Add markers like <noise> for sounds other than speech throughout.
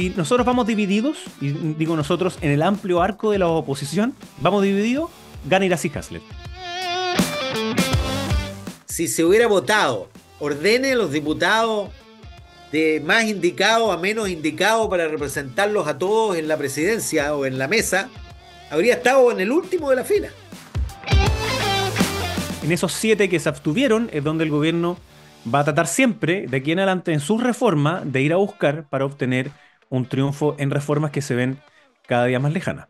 si nosotros vamos divididos, y digo nosotros en el amplio arco de la oposición, vamos divididos, gana y Haslet. Si se hubiera votado, ordene los diputados de más indicado a menos indicado para representarlos a todos en la presidencia o en la mesa, habría estado en el último de la fila. En esos siete que se abstuvieron es donde el gobierno va a tratar siempre, de aquí en adelante, en su reforma, de ir a buscar para obtener un triunfo en reformas que se ven cada día más lejanas.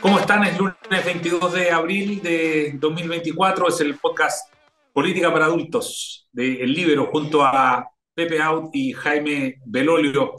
¿Cómo están? Es lunes 22 de abril de 2024, es el podcast Política para Adultos de El Libro junto a Pepe Out y Jaime Belolio.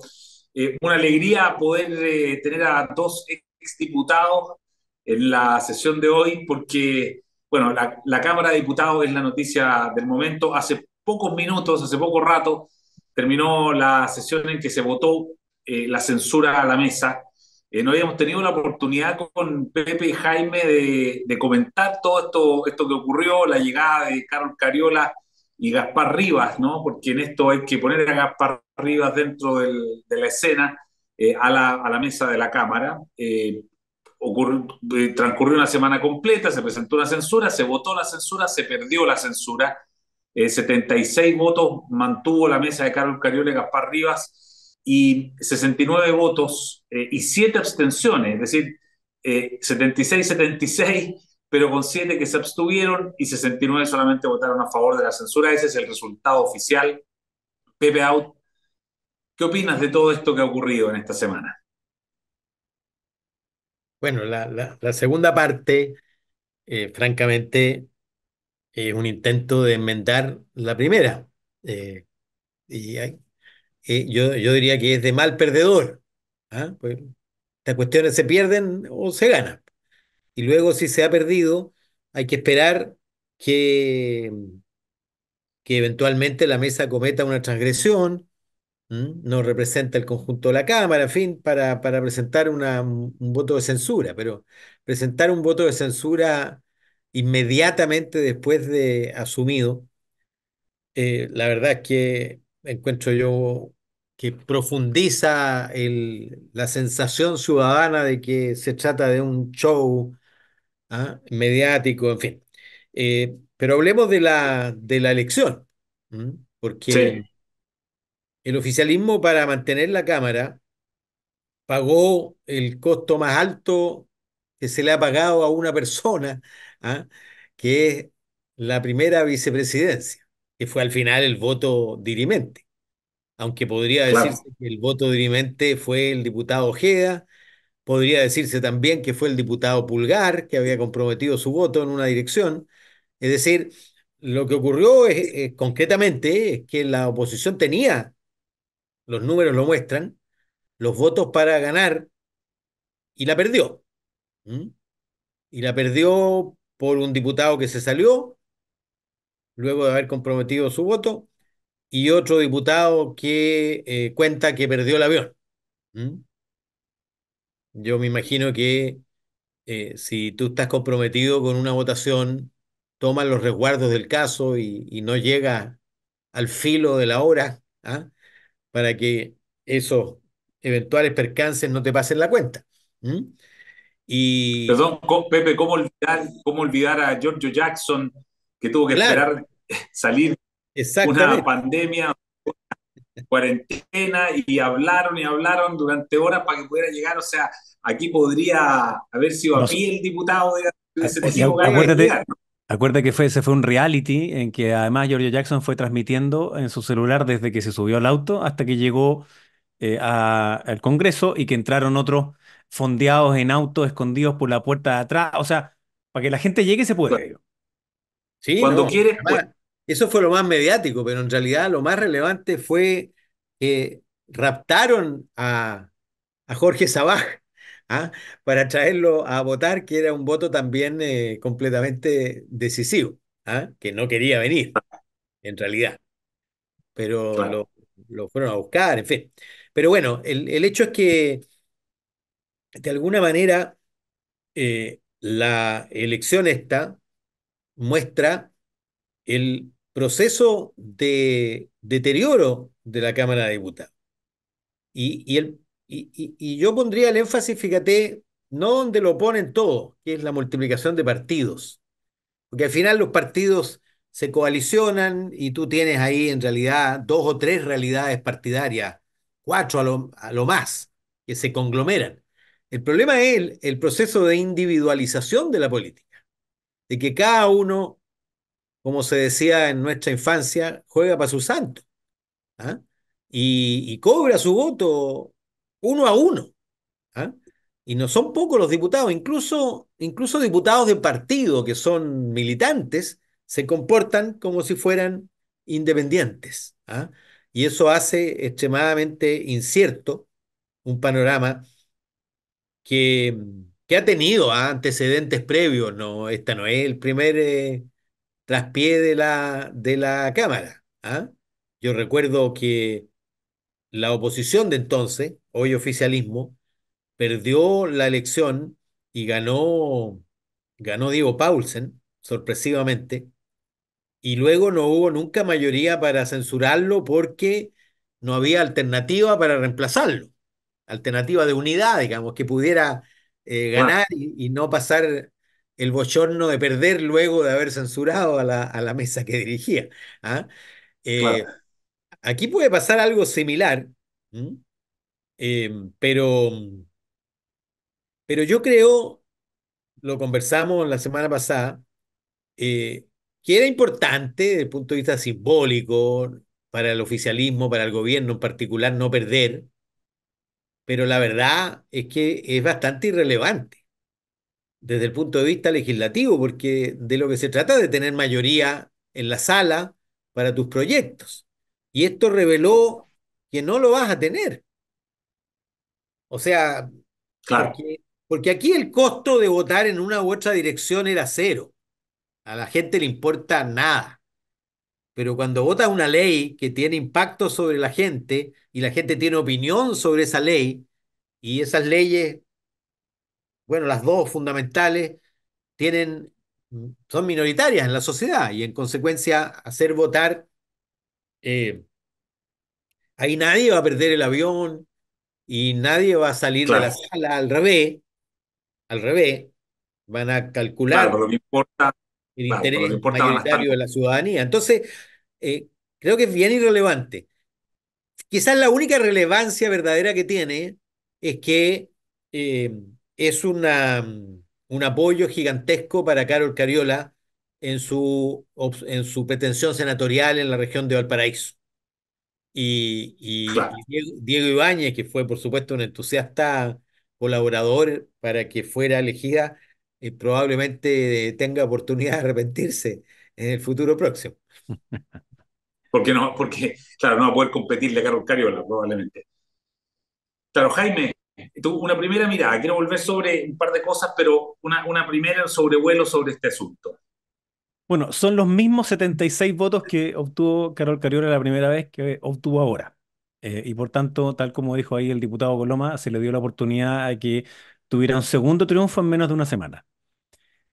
Eh, una alegría poder eh, tener a dos exdiputados en la sesión de hoy porque, bueno, la, Cámara de Diputados es la noticia del momento. Hace pocos minutos, hace poco rato, terminó la sesión en que se votó eh, la censura a la mesa. Eh, no habíamos tenido la oportunidad con Pepe y Jaime de, comentar todo esto, esto que ocurrió, la llegada de Carlos Cariola y Gaspar Rivas, ¿no? Porque en esto hay que poner a Gaspar Rivas dentro de la escena, eh, a, la, mesa de la Cámara. Eh, eh, transcurrió una semana completa, se presentó una censura, se votó la censura, se perdió la censura. 76 eh, votos mantuvo la mesa de Carlos Cariola Gaspar Rivas y 69 votos eh, y 7 abstenciones, es decir, 76, 76, pero con 7 que se abstuvieron y 69 solamente votaron a favor de la censura. Ese es el resultado oficial. Pepe Out, ¿qué opinas de todo esto que ha ocurrido en esta semana? Bueno, la, segunda parte, eh, francamente, es un intento de enmendar la primera. Eh, y eh, yo, yo diría que es de mal perdedor. Las ¿ah? pues, estas cuestiones se pierden o se ganan. Y luego, si se ha perdido, hay que esperar que, que eventualmente la mesa cometa una transgresión no representa el conjunto de la Cámara, en fin, para, para presentar un voto de censura, pero presentar un voto de censura inmediatamente después de asumido, eh, la verdad es que encuentro yo que profundiza la sensación ciudadana de que se trata de un show ¿ah? mediático, en fin. Eh, pero hablemos de la, de la elección, porque el oficialismo para mantener la Cámara pagó el costo más alto que se le ha pagado a una persona, ¿ah? que es la primera vicepresidencia, que fue al final el voto dirimente. Aunque podría decirse que el voto dirimente fue el diputado Ojeda, podría decirse también que fue el diputado Pulgar, que había comprometido su voto en una dirección. Es decir, lo que ocurrió es, concretamente es que la oposición tenía los números lo muestran, los votos para ganar y la perdió. Y la perdió por un diputado que se salió, luego de haber comprometido su voto, y otro diputado que eh, cuenta que perdió el avión. Yo me imagino que eh, si tú estás comprometido con una votación, toma los resguardos del caso y, y no llega al filo de la hora, ¿ah? para que esos eventuales percances no te pasen la cuenta. Y... Perdón, Pepe, ¿cómo olvidar, ¿cómo olvidar a Giorgio Jackson que tuvo que esperar eh, salir una pandemia, cuarentena y hablaron y hablaron durante horas para que pudiera llegar? O sea, aquí podría haber sido a mí el diputado de, ese Acuerda que fue, ese fue un reality en que además Giorgio Jackson fue transmitiendo en su celular desde que se subió al auto hasta que llegó eh, a, al Congreso y que entraron otros fondeados en autos escondidos por la puerta de atrás. O sea, para que la gente llegue se puede. Sí, cuando eso fue lo más mediático, pero en realidad lo más relevante fue que raptaron a, Jorge Sabaj ¿ah? para traerlo a votar, que era un voto también eh, completamente decisivo, ¿ah? que no quería venir, en realidad, pero lo, fueron a buscar, en fin. Pero bueno, el, hecho es que, de alguna manera, eh, la elección esta muestra el proceso de deterioro de la Cámara de Diputados. Y, y, el y, yo pondría el énfasis, fíjate, no donde lo ponen todo, que es la multiplicación de partidos. Porque al final los partidos se coalicionan y tú tienes ahí en realidad dos o tres realidades partidarias, cuatro a lo, más, que se conglomeran. El problema es el, proceso de individualización de la política, de que cada uno, como se decía en nuestra infancia, juega para su santo ¿ah? y, cobra su voto uno a uno. ¿ah? Y no son pocos los diputados, incluso, incluso diputados de partido que son militantes, se comportan como si fueran independientes. ¿ah? Y eso hace extremadamente incierto un panorama que, que ha tenido ¿ah? antecedentes previos. No, esta no es el primer eh, traspié de la, de la Cámara. Yo recuerdo que la oposición de entonces, hoy oficialismo, perdió la elección y ganó, ganó Diego Paulsen, sorpresivamente, y luego no hubo nunca mayoría para censurarlo porque no había alternativa para reemplazarlo, alternativa de unidad, digamos, que pudiera eh, ah. ganar y, no pasar el bochorno de perder luego de haber censurado a la, a la mesa que dirigía. ¿ah? Eh, Aquí puede pasar algo similar, em, pero, pero yo creo, lo conversamos la semana pasada, eh, que era importante desde el punto de vista simbólico para el oficialismo, para el gobierno en particular, no perder, pero la verdad es que es bastante irrelevante desde el punto de vista legislativo, porque de lo que se trata es de tener mayoría en la sala para tus proyectos. Y esto reveló que no lo vas a tener. O sea, porque, aquí el costo de votar en una u otra dirección era cero. A la gente le importa nada. Pero cuando votas una ley que tiene impacto sobre la gente y la gente tiene opinión sobre esa ley y esas leyes, bueno, las dos fundamentales, tienen, son minoritarias en la sociedad y en consecuencia hacer votar eh, ahí nadie va a perder el avión y nadie va a salir de la sala al revés, al revés, van a calcular el interés mayoritario de la ciudadanía. Entonces, eh, creo que es bien irrelevante. Quizás la única relevancia verdadera que tiene es que eh, es una, un apoyo gigantesco para Carol Cariola en su, en su pretensión senatorial en la región de Valparaíso. Y, Diego, Ibáñez, que fue por supuesto un entusiasta colaborador para que fuera elegida, y eh, probablemente tenga oportunidad de arrepentirse en el futuro próximo. <laughs> Porque no, porque, claro, no va a poder competirle a Carlos Cariola, probablemente. Claro, Jaime, una primera mirada, quiero volver sobre un par de cosas, pero una, una primera sobrevuelo sobre este asunto. Bueno, son los mismos 76 votos que obtuvo Carol Cariola la primera vez que obtuvo ahora. Eh, y por tanto, tal como dijo ahí el diputado Coloma, se le dio la oportunidad a que tuviera un segundo triunfo en menos de una semana.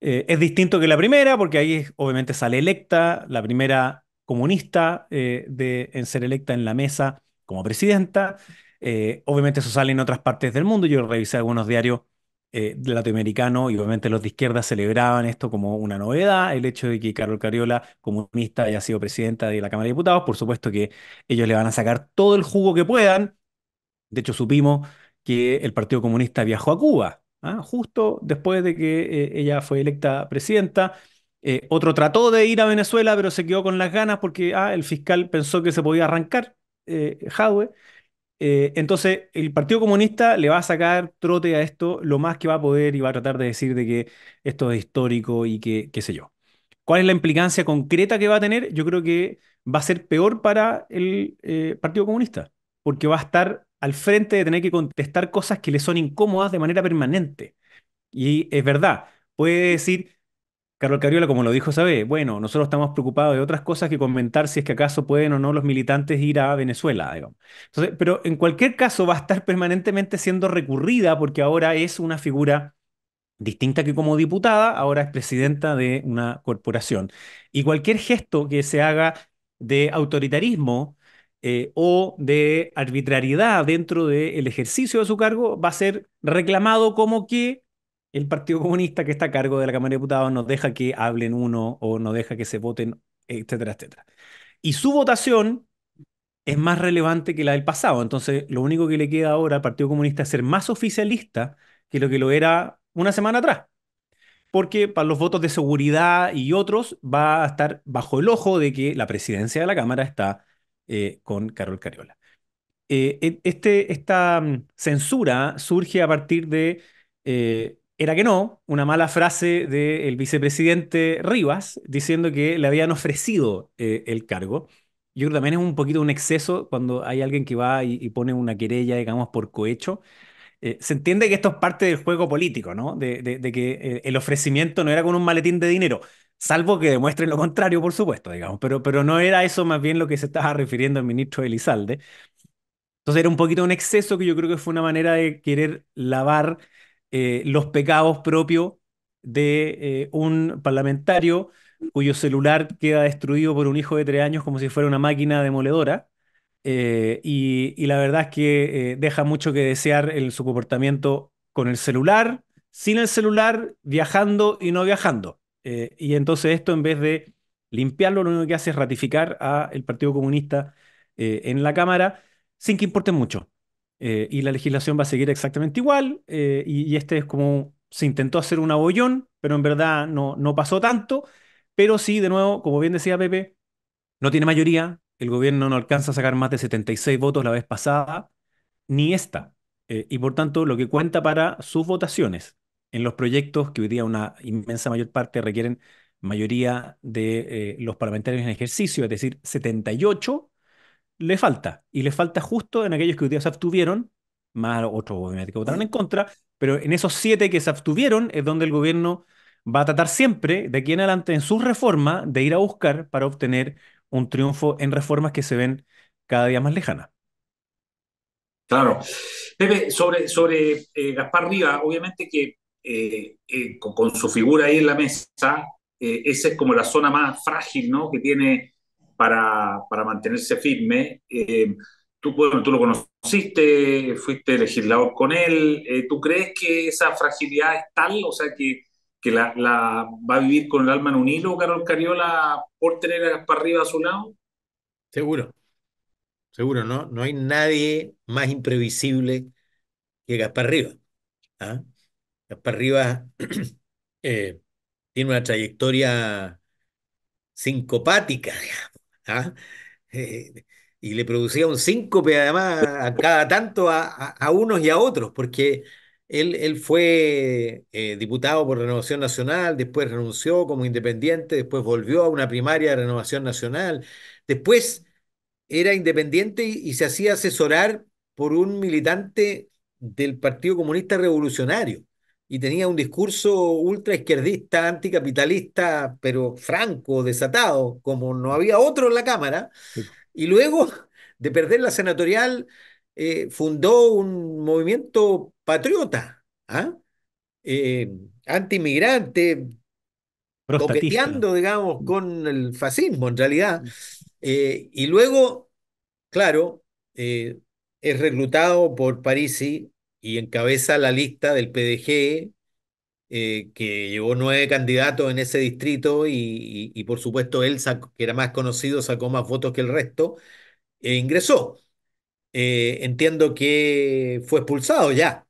Eh, es distinto que la primera, porque ahí obviamente sale electa, la primera comunista eh, de, en ser electa en la mesa como presidenta. obviamente eso sale en otras partes del mundo. Yo revisé algunos diarios eh, latinoamericano y obviamente los de izquierda celebraban esto como una novedad, el hecho de que Carol Cariola, comunista, haya sido presidenta de la Cámara de Diputados. Por supuesto que ellos le van a sacar todo el jugo que puedan. De hecho, supimos que el Partido Comunista viajó a Cuba, ¿ah? justo después de que eh, ella fue electa presidenta. Eh, otro trató de ir a Venezuela, pero se quedó con las ganas porque ah, el fiscal pensó que se podía arrancar, eh, Jadwe. Eh, entonces, el Partido Comunista le va a sacar trote a esto lo más que va a poder y va a tratar de decir de que esto es histórico y que qué sé yo. ¿Cuál es la implicancia concreta que va a tener? Yo creo que va a ser peor para el eh, Partido Comunista, porque va a estar al frente de tener que contestar cosas que le son incómodas de manera permanente. Y es verdad, puede decir, Carlos Cariola, como lo dijo Sabe, bueno, nosotros estamos preocupados de otras cosas que comentar si es que acaso pueden o no los militantes ir a Venezuela, pero en cualquier caso va a estar permanentemente siendo recurrida porque ahora es una figura distinta que como diputada, ahora es presidenta de una corporación. Y cualquier gesto que se haga de autoritarismo eh, o de arbitrariedad dentro del ejercicio de su cargo va a ser reclamado como que el Partido Comunista que está a cargo de la Cámara de Diputados no deja que hablen uno o no deja que se voten, etcétera, etcétera. Y su votación es más relevante que la del pasado. Entonces, lo único que le queda ahora al Partido Comunista es ser más oficialista que lo que lo era una semana atrás. Porque para los votos de seguridad y otros va a estar bajo el ojo de que la presidencia de la Cámara está eh, con Carol Cariola. Eh, e, este, esta mm, censura surge a partir de eh, era que no, una mala frase del vicepresidente Rivas diciendo que le habían ofrecido eh, el cargo. Yo creo que también es un poquito un exceso cuando hay alguien que va y, pone una querella, digamos, por cohecho. Eh, se entiende que esto es parte del juego político, ¿no? De, que eh, el ofrecimiento no era con un maletín de dinero, salvo que demuestren lo contrario, por supuesto, digamos, pero, pero no era eso más bien lo que se estaba refiriendo el ministro Elizalde. Entonces era un poquito un exceso que yo creo que fue una manera de querer lavar eh, los pecados propios de eh, un parlamentario cuyo celular queda destruido por un hijo de tres años como si fuera una máquina demoledora. Eh, y, la verdad es que deja mucho que desear en su comportamiento con el celular, sin el celular, viajando y no viajando. y entonces esto en vez de limpiarlo, lo único que hace es ratificar al Partido Comunista en la Cámara sin que importe mucho. Eh, y la legislación va a seguir exactamente igual, eh, y, este es como se intentó hacer un abollón, pero en verdad no, no pasó tanto, pero sí, de nuevo, como bien decía Pepe, no tiene mayoría, el gobierno no alcanza a sacar más de 76 votos la vez pasada, ni esta, eh, y por tanto lo que cuenta para sus votaciones en los proyectos, que hoy día una inmensa mayor parte requieren mayoría de los parlamentarios en ejercicio, es decir, 78, le falta. Y le falta justo en aquellos que hoy día se abstuvieron, más otros obviamente que votaron en contra, pero en esos siete que se abstuvieron es donde el gobierno va a tratar siempre, de aquí en adelante, en su reforma, de ir a buscar para obtener un triunfo en reformas que se ven cada día más lejanas. Claro. Pepe, sobre, sobre eh, Gaspar Riva, obviamente que eh, eh, con, su figura ahí en la mesa, esa es como la zona más frágil ¿no? que tiene para, mantenerse firme. Eh, tú, tú lo conociste, fuiste legislador con él. Eh, ¿Tú crees que esa fragilidad es tal? O sea, que, que la, va a vivir con el alma en un hilo, Carol Cariola, por tener a Gaspar arriba a su lado. Seguro, seguro, ¿no? No hay nadie más imprevisible que Gaspar Rivas. ¿ah? Gaspar Rivas <clears throat> eh, tiene una trayectoria sincopática, digamos. ¿ah? Eh, y le producía un síncope además a cada tanto a, unos y a otros, porque él, fue eh, diputado por Renovación Nacional, después renunció como independiente, después volvió a una primaria de Renovación Nacional, después era independiente y se hacía asesorar por un militante del Partido Comunista Revolucionario y tenía un discurso ultra izquierdista, anticapitalista, pero franco, desatado, como no había otro en la Cámara. Y luego de perder la senatorial, eh, fundó un movimiento patriota, ¿ah? eh, anti-inmigrante, copeteando digamos, mm. con el fascismo en realidad. Mm. Eh, y luego, claro, es reclutado por Parisi y encabeza la lista del PDG, eh, que llevó nueve candidatos en ese distrito y, por supuesto él, que era más conocido, sacó más votos que el resto, e ingresó. Eh, entiendo que fue expulsado ya.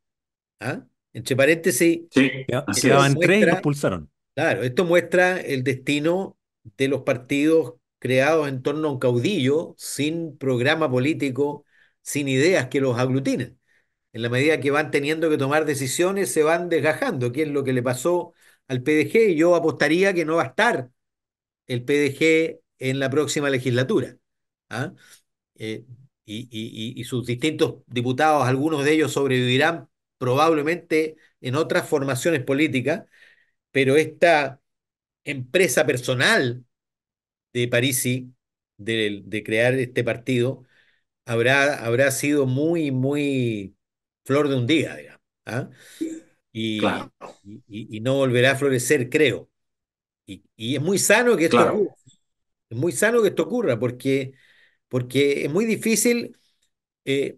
¿ah? Entre paréntesis, sí, daban tres y lo expulsaron. Claro, esto muestra el destino de los partidos creados en torno a un caudillo, sin programa político, sin ideas que los aglutinen en la medida que van teniendo que tomar decisiones, se van desgajando, ¿Qué es lo que le pasó al PDG, yo apostaría que no va a estar el PDG en la próxima legislatura. ¿ah? Eh, y, sus distintos diputados, algunos de ellos sobrevivirán probablemente en otras formaciones políticas, pero esta empresa personal de Parisi, de, de crear este partido, habrá, habrá sido muy, muy flor de un día, digamos. ¿ah? Y, y, no volverá a florecer, creo. Y, es muy sano que esto ocurra. Es muy sano que esto ocurra porque, porque es muy difícil. Eh,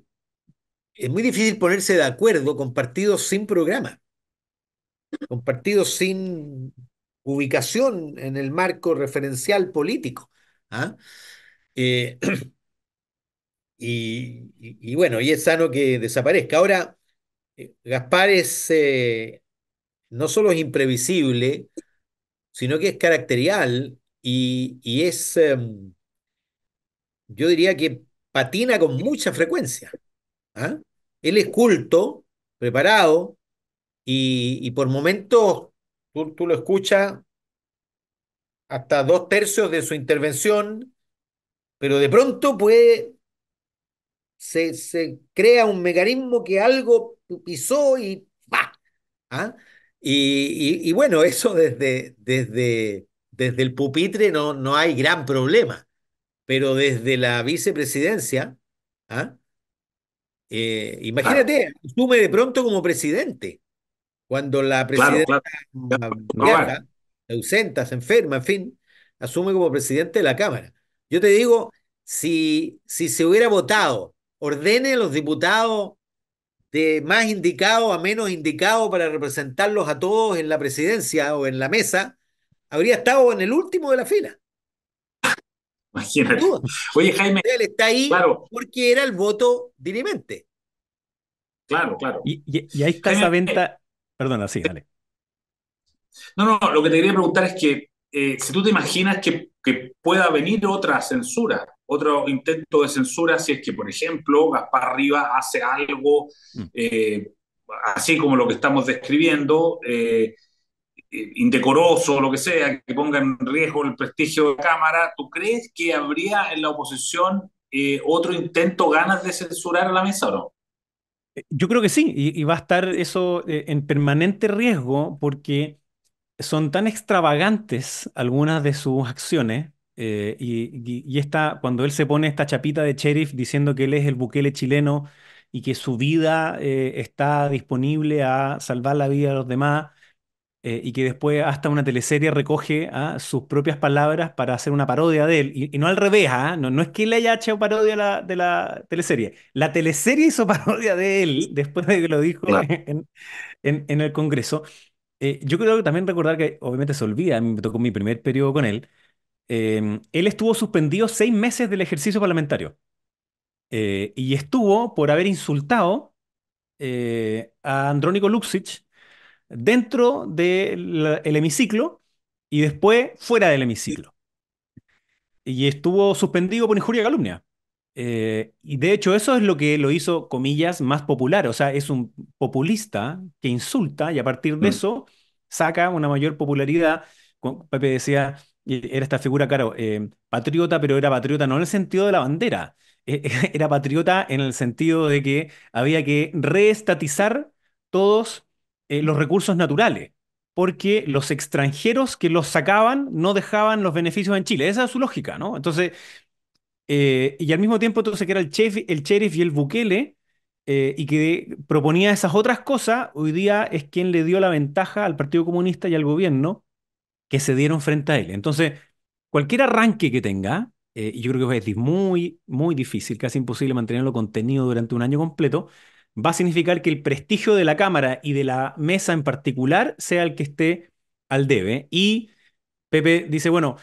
es muy difícil ponerse de acuerdo con partidos sin programa, con partidos sin ubicación en el marco referencial político. ¿ah? Eh, <clears throat> Y, bueno, y es sano que desaparezca. Ahora, eh, Gaspar es eh, no solo es imprevisible, sino que es caracterial y, es, em, yo diría que patina con mucha frecuencia. ¿ah? Él es culto, preparado, y, por momentos tú, lo escuchas hasta dos tercios de su intervención, pero de pronto puede se, crea un mecanismo que algo pisó y ¡pa! ¿Ah? Y, bueno, <laughs> eso desde, desde, desde el pupitre no, no hay gran problema, pero desde la vicepresidencia, ¿ah? eh, imagínate, asume de pronto como presidente, cuando la presidenta ausenta, se enferma, en fin, asume como presidente de la Cámara. Yo te digo, si, si se hubiera votado ordene a los diputados de más indicado a menos indicado para representarlos a todos en la presidencia o en la mesa, habría estado en el último de la fila. Imagínate. Oye, Jaime. Él está ahí porque era el voto dirimente. Claro, claro. Y, ahí está esa venta. Perdona, sí, dale. No, no, lo que te quería preguntar es que eh, si tú te imaginas que pueda venir otra censura, otro intento de censura si es que, por ejemplo, Gaspar Rivas hace algo mm. eh, así como lo que estamos describiendo, eh, eh, indecoroso o lo que sea, que ponga en riesgo el prestigio de la Cámara, ¿tú crees que habría en la oposición otro intento, ganas de censurar a la mesa o no? Yo creo que sí, y va a estar eso en permanente riesgo porque son tan extravagantes algunas de sus acciones eh, y, está cuando él se pone esta chapita de sheriff diciendo que él es el buquele chileno y que su vida eh, está disponible a salvar la vida de los demás, eh, y que después hasta una teleserie recoge ah, sus propias palabras para hacer una parodia de él. Y, no al revés, ah, no, no es que le haya hecho parodia de la teleserie. La teleserie hizo <laughs> parodia de él después de que lo dijo <laughs> en, el Congreso. yo creo que también recordar que obviamente se olvida, me tocó mi primer periodo con él, Em, él estuvo suspendido seis meses del ejercicio parlamentario eh, y estuvo por haber insultado eh, a Andrónico Luxich dentro del hemiciclo y después fuera del hemiciclo. Y estuvo suspendido por injuria y calumnia. Eh, y de hecho eso es lo que lo hizo, comillas, más popular. O sea, es un populista que insulta y a partir de mm. eso saca una mayor popularidad. Pepe decía, era esta figura, claro, eh, patriota, pero era patriota no en el sentido de la bandera, <laughs> e-, era patriota en el sentido de que había que reestatizar todos eh, los recursos naturales, porque los extranjeros que los sacaban no dejaban los beneficios en Chile. Esa es su lógica, ¿no? Entonces, eh, y al mismo tiempo, entonces, que era el, chef, el sheriff y el Bukele, y que proponía esas otras cosas, hoy día es quien le dio la ventaja al Partido Comunista y al gobierno que se dieron frente a él. Entonces, cualquier arranque que tenga, eh, y yo creo que es muy, muy difícil, casi imposible mantenerlo contenido durante un año completo, va a significar que el prestigio de la Cámara y de la mesa en particular sea el que esté al debe. Y Pepe dice, bueno,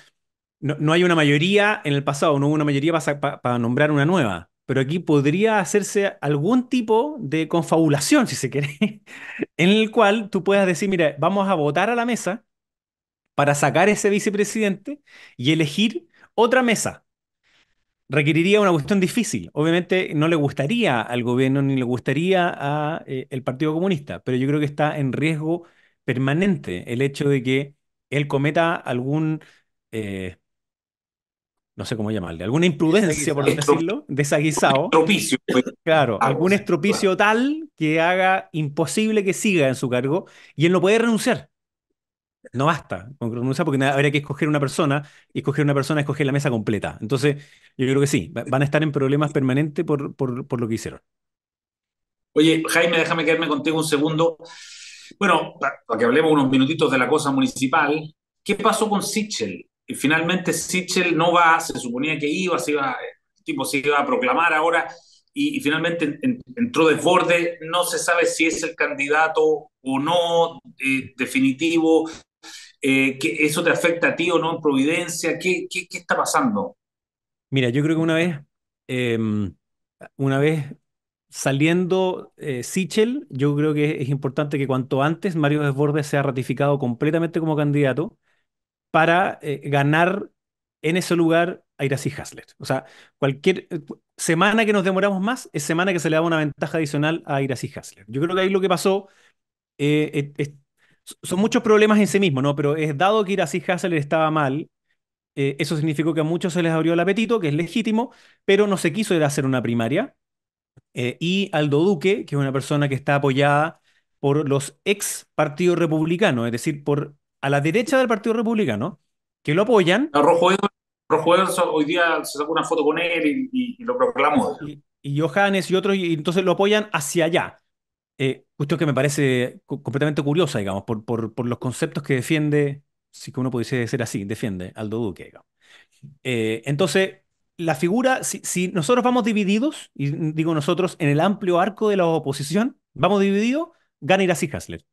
no, hay una mayoría en el pasado, no hubo una mayoría para nombrar una nueva pero aquí podría hacerse algún tipo de confabulación, <laughs> si se quiere, en el cual tú puedas decir, mira, vamos a votar a la mesa para sacar ese vicepresidente y elegir otra mesa. Requeriría una cuestión difícil. Obviamente no le gustaría al gobierno ni le gustaría al eh, el Partido Comunista, pero yo creo que está en riesgo permanente el hecho de que él cometa algún, eh, no sé cómo llamarle, alguna imprudencia, por decirlo, desaguisado. Estropicio. Pues. Claro, algún estropicio tal que haga imposible que siga en su cargo y él no puede renunciar. No basta con porque habría que escoger una persona y escoger una persona es escoger la mesa completa. Entonces, yo creo que sí, van a estar en problemas permanentes por, lo que hicieron. Oye, Jaime, déjame quedarme contigo un segundo. Bueno, para que hablemos unos minutitos de la cosa municipal, ¿qué pasó con Sichel? Y finalmente Sichel no va, se suponía que iba, se iba, tipo se iba a proclamar ahora y, finalmente entró entró desborde, no se sabe si es el candidato o no eh, definitivo, eh, ¿Eso te afecta a ti o no en Providencia? ¿Qué, qué, está pasando? Mira, yo creo que una vez, em, una vez saliendo eh, Sichel, yo creo que es importante que cuanto antes Mario Desbordes sea ratificado completamente como candidato para eh, ganar en ese lugar a Iracy Hasler. O sea, cualquier eh, semana que nos demoramos más es semana que se le da una ventaja adicional a Iracy Hasler. Yo creo que ahí lo que pasó es, son muchos problemas en sí mismo, ¿no? Pero es eh, dado que ir así estaba mal, eh, eso significó que a muchos se les abrió el apetito, que es legítimo, pero no se quiso ir a hacer una primaria. Eh, y Aldo Duque, que es una persona que está apoyada por los ex partidos republicanos, es decir, por a la derecha del Partido Republicano, que lo apoyan. Rojo, Rojo hoy día se sacó una foto con él y, lo proclamó. Y, y Johannes y otros, y entonces lo apoyan hacia allá. Eh, cuestión que me parece completamente curiosa, digamos, por, por, los conceptos que defiende, si que uno pudiese decir así, defiende Aldo Duque, digamos. Eh, entonces, la figura, si, nosotros vamos divididos, y digo nosotros, en el amplio arco de la oposición, vamos divididos, gana Iracy Hassler.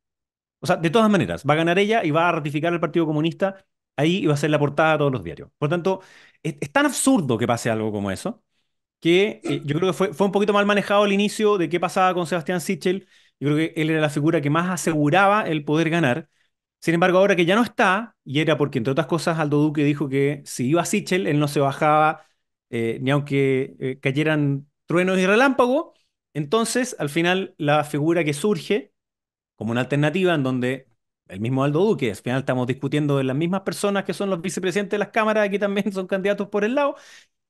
O sea, de todas maneras, va a ganar ella y va a ratificar el Partido Comunista ahí y va a ser la portada de todos los diarios. Por tanto, es tan absurdo que pase algo como eso, que eh, yo creo que fue, un poquito mal manejado al inicio de qué pasaba con Sebastián Sichel. Yo creo que él era la figura que más aseguraba el poder ganar. Sin embargo, ahora que ya no está, y era porque, entre otras cosas, Aldo Duque dijo que si iba Sichel, él no se bajaba eh, ni aunque eh, cayeran truenos y relámpagos. Entonces, al final, la figura que surge como una alternativa en donde el mismo Aldo Duque, al final estamos discutiendo de las mismas personas que son los vicepresidentes de las cámaras, aquí también son candidatos por el lado,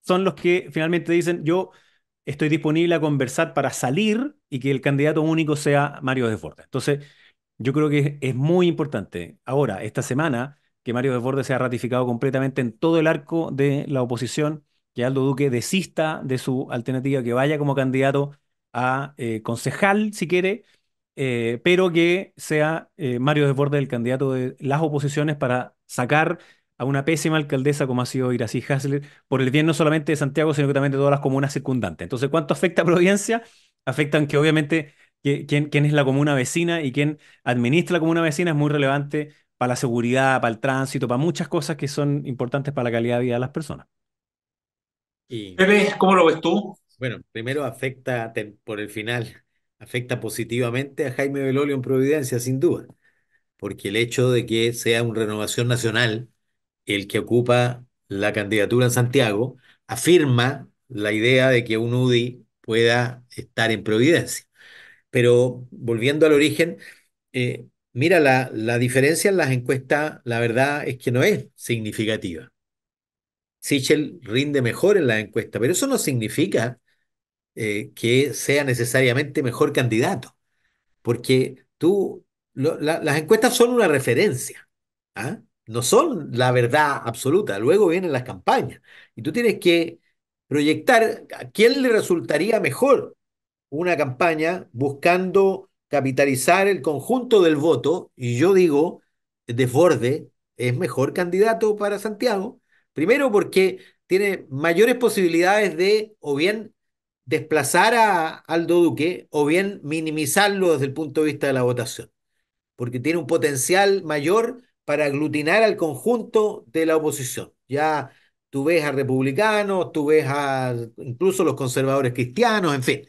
son los que finalmente dicen, yo estoy disponible a conversar para salir y que el candidato único sea Mario Desbordes. Entonces, yo creo que es muy importante ahora, esta semana, que Mario Desbordes sea ratificado completamente en todo el arco de la oposición, que Aldo Duque desista de su alternativa, que vaya como candidato a eh, concejal, si quiere, eh, pero que sea eh, Mario Desbordes el candidato de las oposiciones para sacar a una pésima alcaldesa como ha sido Iracy Hasler, por el bien no solamente de Santiago, sino que también de todas las comunas circundantes. Entonces, ¿cuánto afecta a Providencia? Afectan que obviamente quién, es la comuna vecina y quién administra la comuna vecina es muy relevante para la seguridad, para el tránsito, para muchas cosas que son importantes para la calidad de vida de las personas. Y, Pepe, ¿cómo lo ves tú? Bueno, primero afecta, por el final, <laughs> afecta positivamente a Jaime Belolio en Providencia, sin duda, porque el hecho de que sea una renovación nacional, el que ocupa la candidatura en Santiago, afirma la idea de que un UDI pueda estar en Providencia. Pero volviendo al origen, eh, mira, la, la diferencia en las encuestas, la verdad es que no es significativa. Sichel rinde mejor en la encuesta, pero eso no significa eh, que sea necesariamente mejor candidato, porque tú, las encuestas son una referencia. ¿ah? no son la verdad absoluta. Luego vienen las campañas y tú tienes que proyectar a quién le resultaría mejor una campaña buscando capitalizar el conjunto del voto. Y yo digo, Desborde es mejor candidato para Santiago, primero porque tiene mayores posibilidades de o bien desplazar a Aldo Duque o bien minimizarlo desde el punto de vista de la votación, porque tiene un potencial mayor para aglutinar al conjunto de la oposición. Ya tú ves a republicanos, tú ves a incluso los conservadores cristianos, en fin.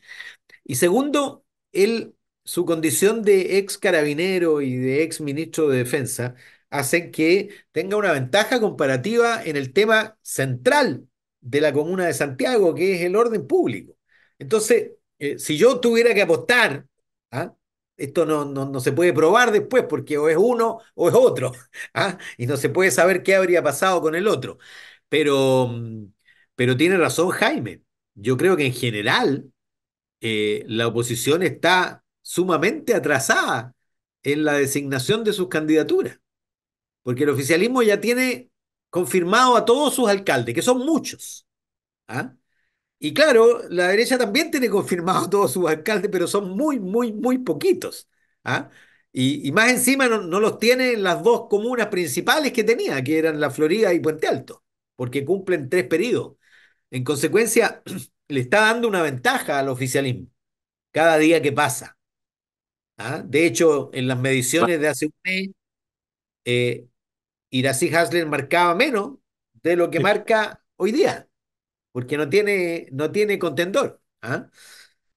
Y segundo, él, su condición de ex carabinero y de ex ministro de defensa hacen que tenga una ventaja comparativa en el tema central de la comuna de Santiago, que es el orden público. Entonces, eh, si yo tuviera que apostar esto no, no, se puede probar después porque o es uno o es otro, <laughs> ¿ah? y no se puede saber qué habría pasado con el otro. Pero, mm, pero tiene razón Jaime. Yo creo que en general eh, la oposición está sumamente atrasada en la designación de sus candidaturas, porque el oficialismo ya tiene confirmado a todos sus alcaldes, que son muchos. ¿ah? Y claro, la derecha también tiene confirmado <laughs> todos sus alcaldes, pero son muy, muy, muy poquitos. ¿ah? Y, más encima no, los tiene las dos comunas principales que tenía, que eran La Florida y Puente Alto, porque cumplen tres períodos. En consecuencia, <clears throat> le está dando una ventaja al oficialismo cada día que pasa. ¿ah? De hecho, en las mediciones de hace un mes, eh, Hasler marcaba menos de lo que marca hoy día porque no tiene, no tiene contendor. Además ¿ah?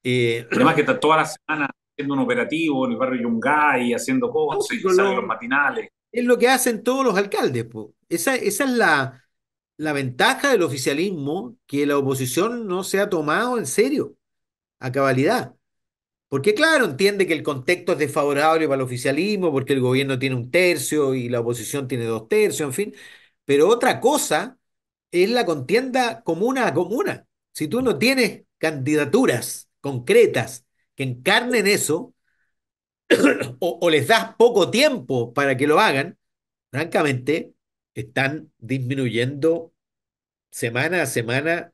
eh, que <clears throat> está toda la semana haciendo un operativo en el barrio Yungay, haciendo cosas, y los matinales. Es lo que hacen todos los alcaldes. Esa, es la, la ventaja del oficialismo, que la oposición no se ha tomado en serio, a cabalidad. Porque claro, entiende que el contexto es desfavorable para el oficialismo, porque el gobierno tiene un tercio y la oposición tiene dos tercios, en fin. Pero otra cosa es la contienda comuna a comuna. Si tú no tienes candidaturas concretas que encarnen eso, <coughs> o, les das poco tiempo para que lo hagan, francamente, están disminuyendo semana a semana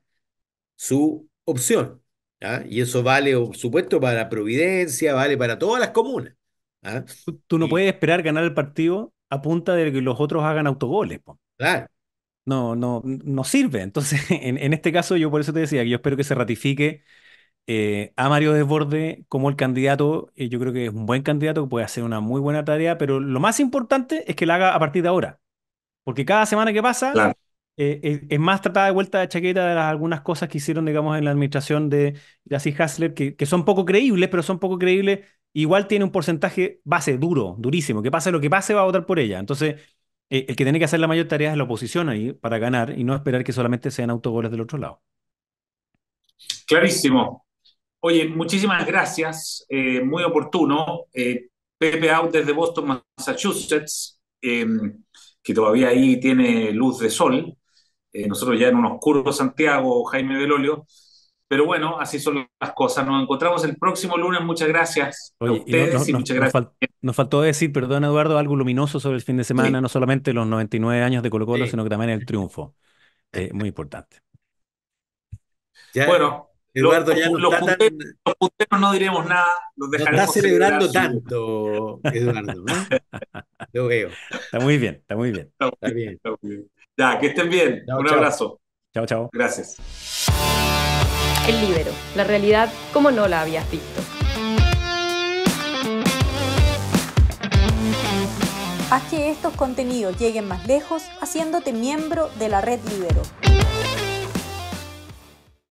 su opción. ¿ah? Y eso vale, por supuesto, para Providencia, vale para todas las comunas. ¿ah? Tú, no puedes esperar ganar el partido a punta de que los otros hagan autogoles. Claro no, no, no sirve. Entonces, <laughs> en, este caso, yo por eso te decía que yo espero que se ratifique eh, a Mario Desborde como el candidato. Eh, yo creo que es un buen candidato, que puede hacer una muy buena tarea, pero lo más importante es que la haga a partir de ahora. Porque cada semana que pasa eh, es más tratada de vuelta de chaqueta de algunas cosas que hicieron, digamos, en la administración de Yassi Hassler, que, que son poco creíbles, pero son poco creíbles. Igual tiene un porcentaje base duro, durísimo. Que pase lo que pase, va a votar por ella. Entonces, eh, el que tiene que hacer la mayor tarea es la oposición ahí para ganar y no esperar que solamente sean autogoles del otro lado. Clarísimo. Oye, muchísimas gracias. Eh, muy oportuno. Eh, Pepe Out desde Boston, Massachusetts, em, que todavía ahí tiene luz de sol. nosotros ya en un oscuro Santiago, Jaime Belolio. Pero bueno, así son las cosas. Nos encontramos el próximo lunes. Muchas gracias a ustedes y, muchas gracias. Nos, faltó decir, perdón Eduardo, algo luminoso sobre el fin de semana, no solamente los 99 años de Colo Colo, sino que también el triunfo. Eh, muy importante. bueno, Eduardo, ya no diremos nada. Los dejaremos está celebrando tanto, Eduardo. <laughs> Lo veo. Está muy bien, está muy bien. Está, bien, Ya, que estén bien. Un abrazo. Chao, chao. Gracias. El Libero, la realidad como no la habías visto. Haz que estos contenidos lleguen más lejos haciéndote miembro de la red Libero.